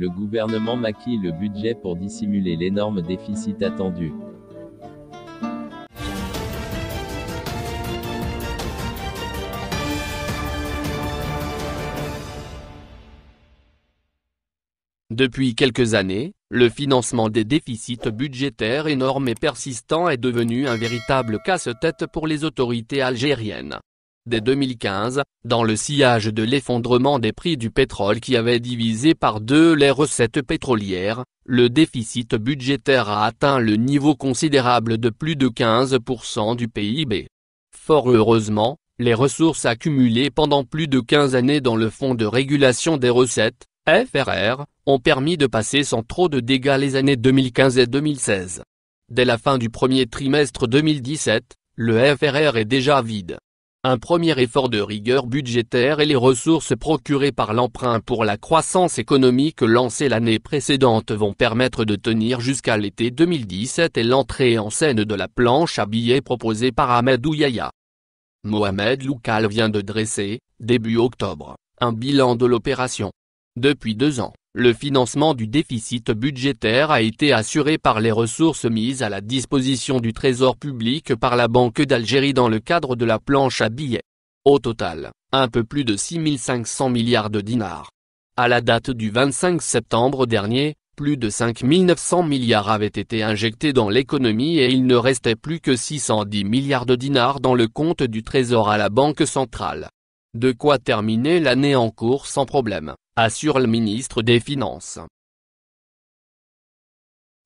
Le gouvernement maquille le budget pour dissimuler l'énorme déficit attendu. Depuis quelques années, le financement des déficits budgétaires énormes et persistants est devenu un véritable casse-tête pour les autorités algériennes dès 2015, dans le sillage de l'effondrement des prix du pétrole qui avait divisé par deux les recettes pétrolières, le déficit budgétaire a atteint le niveau considérable de plus de 15% du PIB. Fort heureusement, les ressources accumulées pendant plus de 15 années dans le Fonds de régulation des recettes, FRR, ont permis de passer sans trop de dégâts les années 2015 et 2016. Dès la fin du premier trimestre 2017, le FRR est déjà vide un premier effort de rigueur budgétaire et les ressources procurées par l'emprunt pour la croissance économique lancée l'année précédente vont permettre de tenir jusqu'à l'été 2017 et l'entrée en scène de la planche à billets proposée par Ahmed Ouyaya. Mohamed Loukal vient de dresser, début octobre, un bilan de l'opération. Depuis deux ans, le financement du déficit budgétaire a été assuré par les ressources mises à la disposition du Trésor public par la Banque d'Algérie dans le cadre de la planche à billets. Au total, un peu plus de 6500 milliards de dinars. À la date du 25 septembre dernier, plus de 5900 milliards avaient été injectés dans l'économie et il ne restait plus que 610 milliards de dinars dans le compte du Trésor à la Banque centrale. De quoi terminer l'année en cours sans problème assure le ministre des Finances.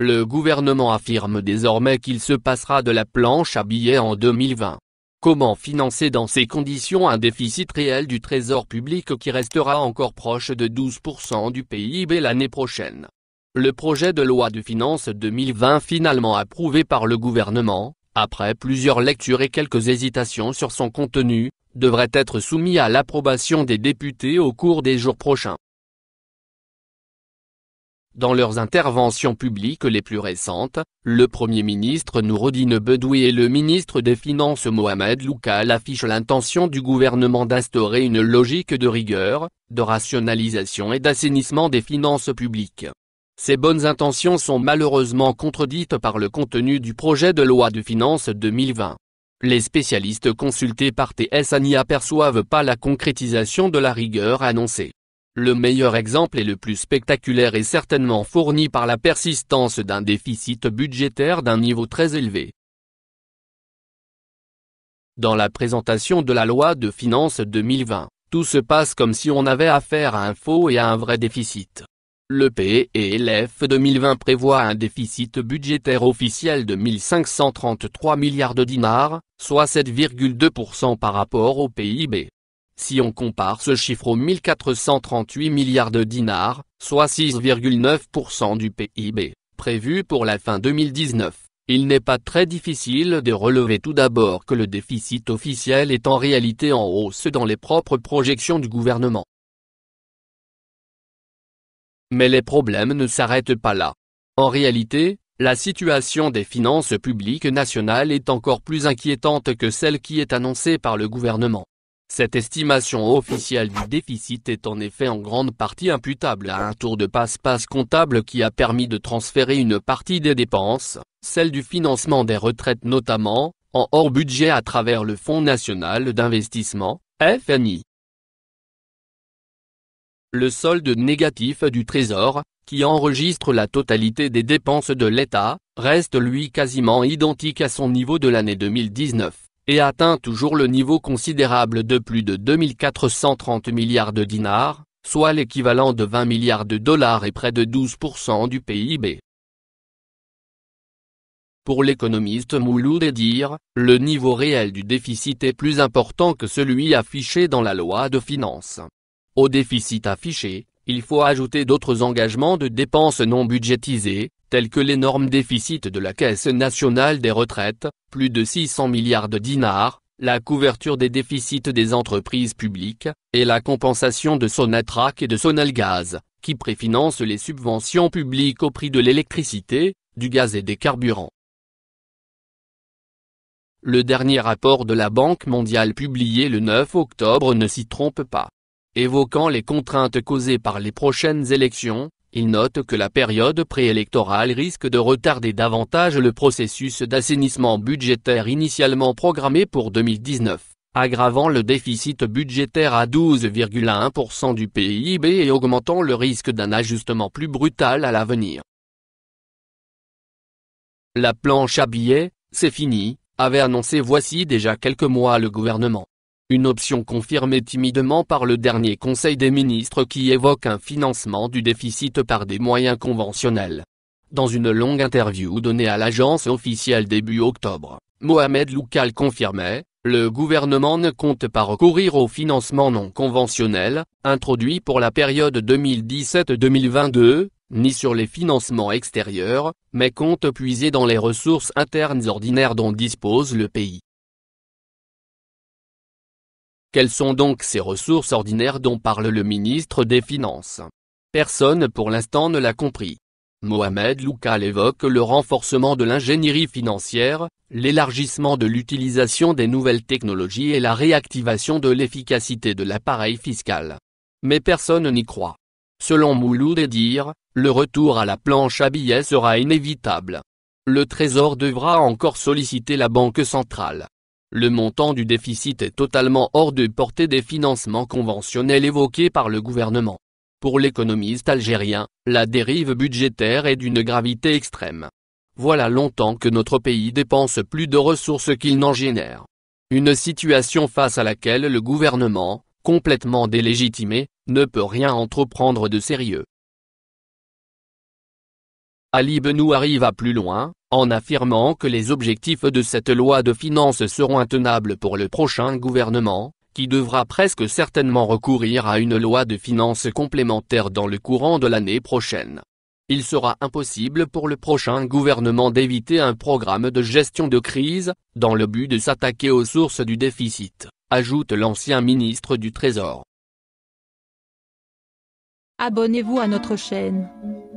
Le gouvernement affirme désormais qu'il se passera de la planche à billets en 2020. Comment financer dans ces conditions un déficit réel du trésor public qui restera encore proche de 12% du PIB l'année prochaine Le projet de loi de finances 2020 finalement approuvé par le gouvernement, après plusieurs lectures et quelques hésitations sur son contenu, devrait être soumis à l'approbation des députés au cours des jours prochains. Dans leurs interventions publiques les plus récentes, le Premier ministre Nourodine Bedoui et le ministre des Finances Mohamed Loukal affichent l'intention du gouvernement d'instaurer une logique de rigueur, de rationalisation et d'assainissement des finances publiques. Ces bonnes intentions sont malheureusement contredites par le contenu du projet de loi de finances 2020. Les spécialistes consultés par TSA n'y aperçoivent pas la concrétisation de la rigueur annoncée. Le meilleur exemple et le plus spectaculaire est certainement fourni par la persistance d'un déficit budgétaire d'un niveau très élevé. Dans la présentation de la loi de finances 2020, tout se passe comme si on avait affaire à un faux et à un vrai déficit. Le PELF 2020 prévoit un déficit budgétaire officiel de 1533 milliards de dinars, soit 7,2% par rapport au PIB. Si on compare ce chiffre aux 1438 milliards de dinars, soit 6,9% du PIB, prévu pour la fin 2019, il n'est pas très difficile de relever tout d'abord que le déficit officiel est en réalité en hausse dans les propres projections du gouvernement. Mais les problèmes ne s'arrêtent pas là. En réalité, la situation des finances publiques nationales est encore plus inquiétante que celle qui est annoncée par le gouvernement. Cette estimation officielle du déficit est en effet en grande partie imputable à un tour de passe-passe comptable qui a permis de transférer une partie des dépenses, celle du financement des retraites notamment, en hors budget à travers le Fonds national d'investissement, FNI le solde négatif du Trésor, qui enregistre la totalité des dépenses de l'État, reste lui quasiment identique à son niveau de l'année 2019, et atteint toujours le niveau considérable de plus de 2430 milliards de dinars, soit l'équivalent de 20 milliards de dollars et près de 12% du PIB. Pour l'économiste Mouloud Edir, le niveau réel du déficit est plus important que celui affiché dans la loi de finances. Au déficit affiché, il faut ajouter d'autres engagements de dépenses non budgétisées, tels que l'énorme déficit de la Caisse nationale des retraites, plus de 600 milliards de dinars, la couverture des déficits des entreprises publiques, et la compensation de Sonatrach et de Sonalgaz, qui préfinancent les subventions publiques au prix de l'électricité, du gaz et des carburants. Le dernier rapport de la Banque mondiale publié le 9 octobre ne s'y trompe pas. Évoquant les contraintes causées par les prochaines élections, il note que la période préélectorale risque de retarder davantage le processus d'assainissement budgétaire initialement programmé pour 2019, aggravant le déficit budgétaire à 12,1% du PIB et augmentant le risque d'un ajustement plus brutal à l'avenir. La planche à billets, c'est fini, avait annoncé voici déjà quelques mois le gouvernement une option confirmée timidement par le dernier Conseil des ministres qui évoque un financement du déficit par des moyens conventionnels. Dans une longue interview donnée à l'agence officielle début octobre, Mohamed Loukal confirmait, le gouvernement ne compte pas recourir au financement non conventionnel, introduit pour la période 2017-2022, ni sur les financements extérieurs, mais compte puiser dans les ressources internes ordinaires dont dispose le pays. Quelles sont donc ces ressources ordinaires dont parle le ministre des Finances Personne pour l'instant ne l'a compris. Mohamed Loukal évoque le renforcement de l'ingénierie financière, l'élargissement de l'utilisation des nouvelles technologies et la réactivation de l'efficacité de l'appareil fiscal. Mais personne n'y croit. Selon Mouloud Edir, le retour à la planche à billets sera inévitable. Le Trésor devra encore solliciter la Banque centrale. Le montant du déficit est totalement hors de portée des financements conventionnels évoqués par le gouvernement. Pour l'économiste algérien, la dérive budgétaire est d'une gravité extrême. Voilà longtemps que notre pays dépense plus de ressources qu'il n'en génère. Une situation face à laquelle le gouvernement, complètement délégitimé, ne peut rien entreprendre de sérieux. Ali arrive à plus loin, en affirmant que les objectifs de cette loi de finances seront intenables pour le prochain gouvernement, qui devra presque certainement recourir à une loi de finances complémentaire dans le courant de l'année prochaine. Il sera impossible pour le prochain gouvernement d'éviter un programme de gestion de crise, dans le but de s'attaquer aux sources du déficit, ajoute l'ancien ministre du Trésor. Abonnez-vous à notre chaîne.